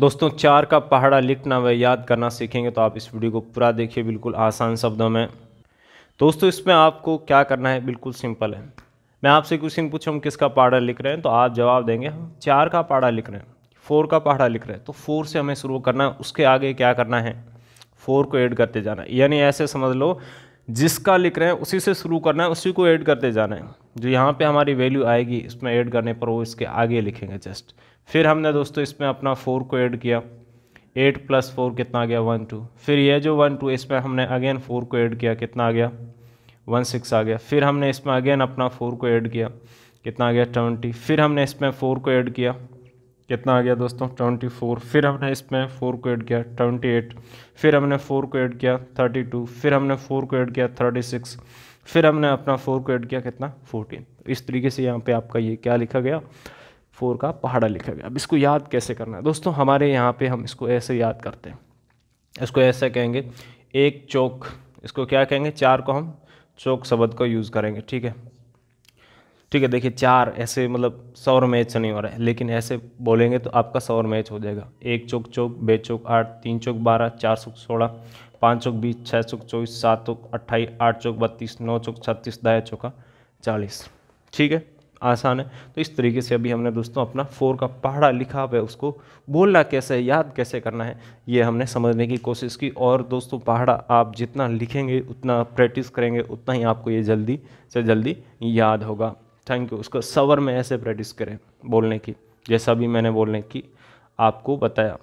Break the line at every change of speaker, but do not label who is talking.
दोस्तों चार का पहाड़ा लिखना व याद करना सीखेंगे तो आप इस वीडियो को पूरा देखिए बिल्कुल आसान शब्दों में दोस्तों इसमें आपको क्या करना है बिल्कुल सिंपल है मैं आपसे क्वेश्चन पूछूँ हम किसका पहाड़ा लिख रहे हैं तो आप जवाब देंगे हम चार का पहाड़ा लिख रहे हैं फोर का पहाड़ा लिख रहे हैं तो फोर से हमें शुरू करना है उसके आगे क्या करना है फोर को ऐड करते जाना है यानी ऐसे समझ लो जिसका लिख रहे हैं उसी से शुरू करना है उसी को ऐड करते जाना है जो यहाँ पे हमारी वैल्यू आएगी इसमें ऐड करने पर वो इसके आगे लिखेंगे जस्ट फिर हमने दोस्तों इसमें अपना फोर को ऐड किया एट प्लस फोर कितना आ गया वन टू फिर यह जो वन टू इसमें हमने अगेन फोर को ऐड किया कितना आ गया वन सिक्स आ गया फिर हमने इसमें अगेन अपना फोर को ऐड किया कितना आ गया ट्वेंटी फिर हमने इसमें फोर को ऐड किया कितना आ गया दोस्तों ट्वेंटी फोर फिर हमने इसमें फोर को ऐड किया ट्वेंटी एट फिर हमने फोर को ऐड किया थर्टी टू फिर हमने फोर को ऐड किया थर्टी सिक्स फिर हमने अपना फोर को ऐड किया कितना फोर्टीन तो इस तरीके से यहाँ पे आपका ये क्या लिखा गया फोर का पहाड़ा लिखा गया अब इसको याद कैसे करना है दोस्तों हमारे यहाँ पे हम इसको ऐसे याद करते हैं इसको ऐसे कहेंगे एक चौक इसको क्या कहेंगे चार को हम चौक शब्द का यूज़ करेंगे ठीक है ठीक है देखिए चार ऐसे मतलब सौर मैच नहीं हो रहा है लेकिन ऐसे बोलेंगे तो आपका सौर मैच हो जाएगा एक चौक चौक बे चौक आठ तीन चौक बारह चार चौक सोलह पाँच चौक बीस छः चौक चौबीस सात चौक अट्ठाईस आठ चौक बत्तीस नौ चौक छत्तीस दाया चौका चालीस ठीक है आसान है तो इस तरीके से अभी हमने दोस्तों अपना फोर का पहाड़ा लिखा हुआ है उसको बोलना कैसे है याद कैसे करना है ये हमने समझने की कोशिश की और दोस्तों पहाड़ा आप जितना लिखेंगे उतना प्रैक्टिस करेंगे उतना ही आपको ये जल्दी से जल्दी याद होगा थैंक यू उसको सवर में ऐसे प्रैक्टिस करें बोलने की जैसा भी मैंने बोलने की आपको बताया